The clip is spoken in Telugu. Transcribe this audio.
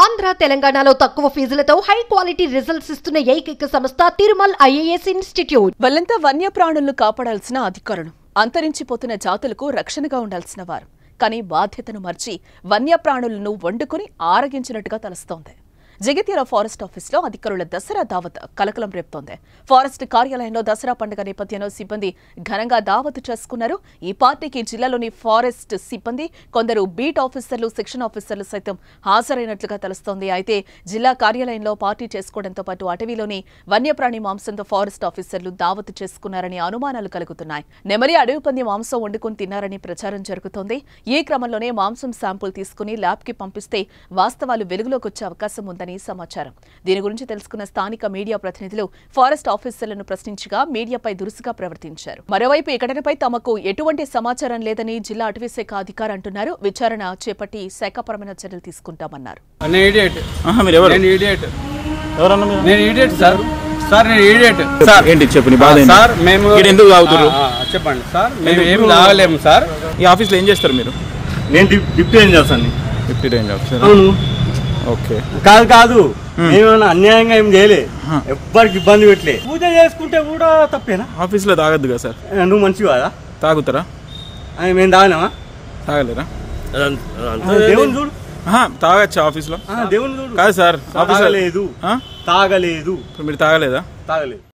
ఆంధ్ర తెలంగాణలో తక్కువ ఫీజులతో హై క్వాలిటీ రిజల్ట్స్ ఇస్తున్న ఏకైక సంస్థ తిరుమల్ ఐఏఎస్ ఇన్స్టిట్యూట్ వల్లంతా వన్యప్రాణులను కాపాడాల్సిన అధికారులు అంతరించిపోతున్న జాతులకు రక్షణగా ఉండాల్సిన వారు కానీ బాధ్యతను మర్చి వన్యప్రాణులను వండుకుని ఆరగించినట్టుగా తలుస్తోంది జగిత్యాల ఫారెస్ట్ లో అధికారుల దసరా దావత్ కలకలం రేపుతోంది ఫారెస్ట్ కార్యాలయంలో దసరా పండుగ నేపథ్యంలో సిబ్బంది ఘనంగా దావత్ చేసుకున్నారు ఈ పార్టీకి జిల్లాలోని ఫారెస్ట్ సిబ్బంది కొందరు బీట్ ఆఫీసర్లు సెక్షన్ ఆఫీసర్లు సైతం హాజరైనట్లుగా తెలుస్తోంది అయితే జిల్లా కార్యాలయంలో పార్టీ చేసుకోవడంతో పాటు అటవీలోని వన్యప్రాణి మాంసంతో ఫారెస్ట్ ఆఫీసర్లు దావత్ చేసుకున్నారని అనుమానాలు కలుగుతున్నాయి నెమలి అడవి పంది మాంసం వండుకుని తిన్నారని ప్రచారం జరుగుతోంది ఈ క్రమంలోనే మాంసం శాంపుల్ తీసుకుని ల్యాబ్కి పంపిస్తే వాస్తవాలు వెలుగులోకి వచ్చే అవకాశం ఉందని చేశారని సమాచారం దీని గురించి తెలుసుకున్న స్థానిక మీడియా ప్రతినిధులు ఫారెస్ట్ ఆఫీసర్లను ప్రశ్నించగా మీడియాపై దురుసుగా ప్రవర్తించారు మరోవైపు ఈ ఘటనపై తమకు ఎటువంటి సమాచారం లేదని జిల్లా అటవీ శాఖ అధికారి అంటున్నారు విచారణ చేపట్టి శాఖపరమైన చర్యలు తీసుకుంటామన్నారు సార్ నేను ఈడియట్ సార్ ఏంటి సార్ మేము ఎందుకు చెప్పండి సార్ మేము ఏం తాగలేము సార్ ఈ ఆఫీస్లో ఏం చేస్తారు మీరు నేను ఏం చేస్తాను ఏం చేస్తాను కాదు కాదు మేమేమైనా అన్యాయంగా ఏం చేయలే ఎవ్వరికి ఇబ్బంది పెట్టలే పూజ చేసుకుంటే కూడా తప్పేనా ఆఫీస్ లో తాగద్దు కదా సార్ నువ్వు మంచి కాదా తాగుతారా మేము తాగలేమా తాగలేరా దేవుని చూడు తాగచ్చు ఆఫీస్ లో దేవుని చూడు కాదు సార్ తాగలేదు తాగలేదు మీరు తాగలేదా తాగలేదు